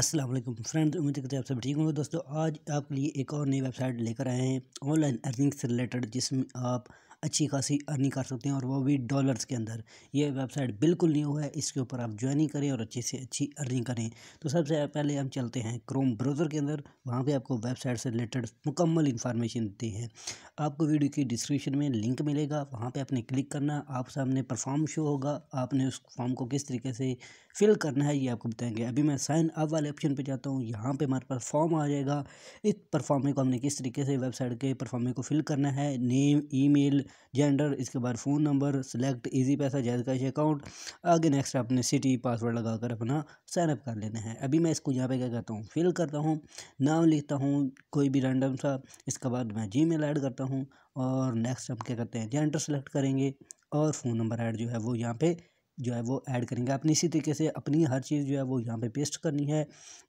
अस्सलाम वालेकुम फ्रेंड्स उम्मीद करते हैं आप सब ठीक होंगे दोस्तों आज आपके लिए एक और नई वेबसाइट लेकर आए हैं ऑनलाइन अर्निंग से रिलेटेड जिसमें आप अच्छी खासी अर्निंग कर सकते हैं और वो भी डॉलर्स के अंदर ये वेबसाइट बिल्कुल न्यू है इसके ऊपर आप ज्वाइनिंग करें और अच्छी से अच्छी अर्निंग करें तो सबसे पहले हम चलते हैं क्रोम ब्राउज़र के अंदर वहाँ पे आपको वेबसाइट से रिलेटेड मुकम्मल इन्फॉर्मेशन देते हैं आपको वीडियो की डिस्क्रिप्शन में लिंक मिलेगा वहाँ पर आपने क्लिक करना आप सामने परफॉर्म शो होगा आपने उस फॉर्म को किस तरीके से फिल करना है ये आपको बताएँगे अभी मैं साइन अप वाले ऑप्शन पे जाता हूँ यहाँ पे हमारे पास फॉर्म आ जाएगा इस परफॉर्मे को हमने किस तरीके से वेबसाइट के परफॉर्मे को फिल करना है नेम ईमेल जेंडर इसके बाद phone number select Easypaisa JazzCash account आगे नेक्स्ट अपने सिटी पासवर्ड लगा कर अपना साइनअप कर लेना है अभी मैं इसको यहाँ पर क्या करता हूँ फिल करता हूँ नाम लिखता हूँ कोई भी रैंडम सा इसके बाद मैं जी मेल ऐड करता हूँ और नेक्स्ट हम क्या करते हैं जेंडर सेलेक्ट करेंगे और फ़ोन नंबर ऐड जो है वो यहाँ पे जो है वो ऐड करेंगे आपने इसी तरीके से अपनी हर चीज़ जो है वो यहाँ पे पेस्ट करनी है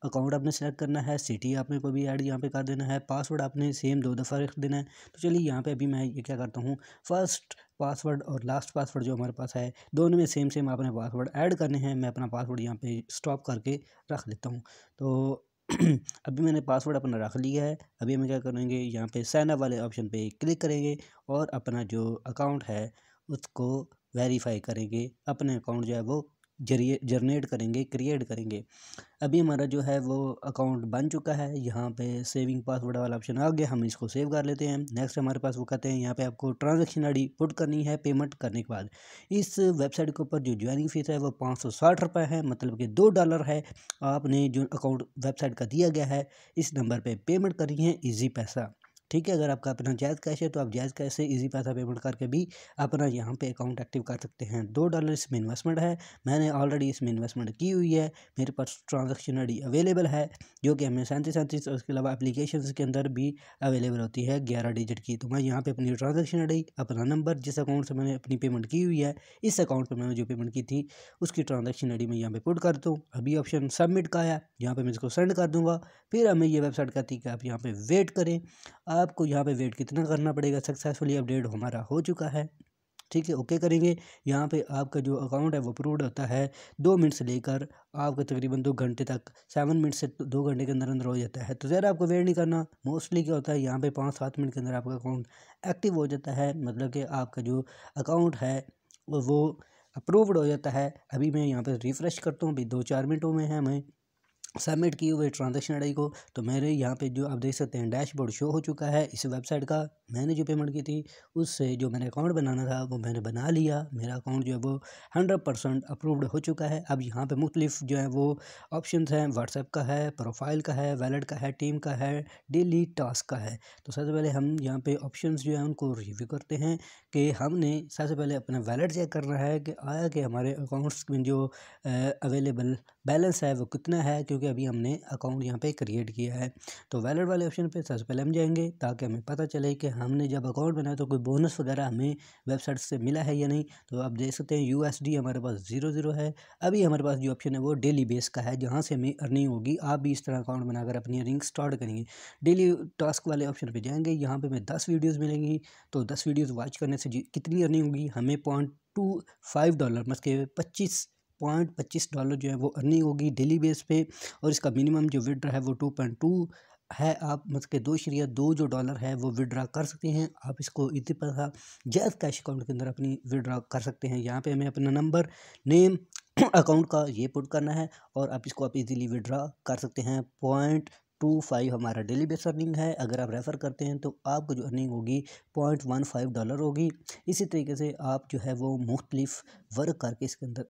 अकाउंट आपने सेलेक्ट करना है सिटी आपने को भी ऐड यहाँ पे कर देना है पासवर्ड आपने सेम दो दफ़ा रख देना है तो चलिए यहाँ पे अभी मैं ये क्या करता हूँ फर्स्ट पासवर्ड और लास्ट पासवर्ड जो हमारे पास है दोनों में सेम सेम आपने पासवर्ड ऐड करने हैं मैं अपना पासवर्ड यहाँ पर स्टॉप करके रख लेता हूँ तो अभी मैंने पासवर्ड अपना रख लिया है अभी हम क्या करेंगे यहाँ पर साइनअप वाले ऑप्शन पर क्लिक करेंगे और अपना जो अकाउंट है उसको वेरीफाई करेंगे अपने अकाउंट जो है वो जरिए जनरेट करेंगे क्रिएट करेंगे अभी हमारा जो है वो अकाउंट बन चुका है यहाँ पे सेविंग पासवर्ड वाला ऑप्शन आ गया हम इसको सेव कर लेते हैं नेक्स्ट हमारे पास वो कहते हैं यहाँ पे आपको ट्रांजैक्शन आईडी पुट करनी है पेमेंट करने के बाद इस वेबसाइट के ऊपर जो ज्वाइनिंग फ़ीस है वो पाँच सौ साठ रुपये है मतलब कि दो डॉलर है आपने जो अकाउंट वेबसाइट का दिया गया है इस नंबर पर पे पेमेंट करनी है ईजी पैसा ठीक है अगर आपका अपना जायज़ कैश है तो आप जायज़ कैश से ईजी पैसा पेमेंट करके भी अपना यहाँ पे अकाउंट एक्टिव कर सकते हैं दो डॉलर इसमें इन्वेस्टमेंट है मैंने ऑलरेडी इसमें इन्वेस्टमेंट की हुई है मेरे पास ट्रांजेक्शन आई अवेलेबल है जो कि हमें सैंतीस सैंतीस और उसके अलावा एप्लीकेशन के अंदर भी अवेलेबल होती है ग्यारह डिजिट की तो मैं यहाँ पर अपनी ट्रांजेक्शन आई अपना नंबर जिस अकाउंट से मैंने अपनी पेमेंट की हुई है इस अकाउंट पर मैंने जो पेमेंट की थी उसकी ट्रांजेक्शन आई मैं यहाँ पर पुट करता हूँ अभी ऑप्शन सबमिट का आया यहाँ पर मैं इसको सेंड कर दूँगा फिर हमें ये वेबसाइट कहती है कि आप यहाँ पर वेट करें आपको यहाँ पे वेट कितना करना पड़ेगा सक्सेसफुली अपडेट हमारा हो चुका है ठीक है ओके करेंगे यहाँ पे आपका जो अकाउंट है वो अप्रूव होता है दो मिनट से लेकर आपका तकरीबन दो घंटे तक सेवन मिनट से दो घंटे के अंदर अंदर हो जाता है तो ज़रा आपको वेट नहीं करना मोस्टली क्या होता है यहाँ पे पाँच सात मिनट के अंदर आपका अकाउंट एक्टिव हो जाता है मतलब कि आपका जो अकाउंट है वो अप्रूव्ड हो जाता है अभी मैं यहाँ पर रिफ़्रेश करता हूँ अभी दो चार मिनटों में है मैं सबमिट की हुई ट्रांजेक्शन आई को तो मेरे यहाँ पे जो आप देख सकते हैं डैशबोर्ड शो हो चुका है इस वेबसाइट का मैंने जो पेमेंट की थी उससे जो मैंने अकाउंट बनाना था वो मैंने बना लिया मेरा अकाउंट जो है वो हंड्रेड परसेंट अप्रूव्ड हो चुका है अब यहाँ पे मुख्तलिफ जो है वो ऑप्शन हैं व्हाट्सएप का है प्रोफाइल का है वैलेट का है टीम का है डेली टास्क का है तो सबसे पहले हम यहाँ पर ऑप्शन जो है उनको रिव्यू करते हैं कि हमने सबसे पहले अपना वैलेट चेक करना है कि आया कि हमारे अकाउंट्स में जो अवेलेबल बैलेंस है वो कितना है क्योंकि अभी हमने अकाउंट यहाँ पे क्रिएट किया है तो वैलेट वाले ऑप्शन पे सबसे पहले हम जाएंगे ताकि हमें पता चले कि हमने जब अकाउंट बनाया तो कोई बोनस वगैरह हमें वेबसाइट से मिला है या नहीं तो आप देख सकते हैं यू हमारे पास ज़ीरो ज़ीरो है अभी हमारे पास जो ऑप्शन है वो डेली बेस का है जहाँ से हमें अर्निंग होगी आप भी इस तरह अकाउंट बनाकर अपनी अर्निंग स्टार्ट करेंगे डेली टास्क वाले ऑप्शन पर जाएंगे यहाँ पर हमें दस वीडियोज़ मिलेंगी तो दस वीडियोज़ वॉच करने से कितनी अर्निंग होगी हमें पॉइंट टू फाइव डॉलर मतलब के पच्चीस पॉइंट पच्चीस डॉलर जो है वो अर्निंग होगी डेली बेस पे और इसका मिनिमम जो विड्रा है वो टू पॉइंट टू है आप मतलब के दो शरिया दो जो डॉलर है वो विड्रा कर सकते हैं आप इसको इसी तरह जैद कैश अकाउंट के अंदर अपनी विड्रा कर सकते हैं यहाँ पर हमें अपना नंबर नेम अकाउंट का ये पुट करना है और आप इसको आप इजीली विड्रा कर सकते हैं पॉइंट टू फाइव हमारा डेली बेस अर्निंग है अगर आप रेफ़र करते हैं तो आपको जो अर्निंग होगी पॉइंट वन फाइव डॉलर होगी इसी तरीके से आप जो है वो मुख्तलिफ वर्क करके इसके अंदर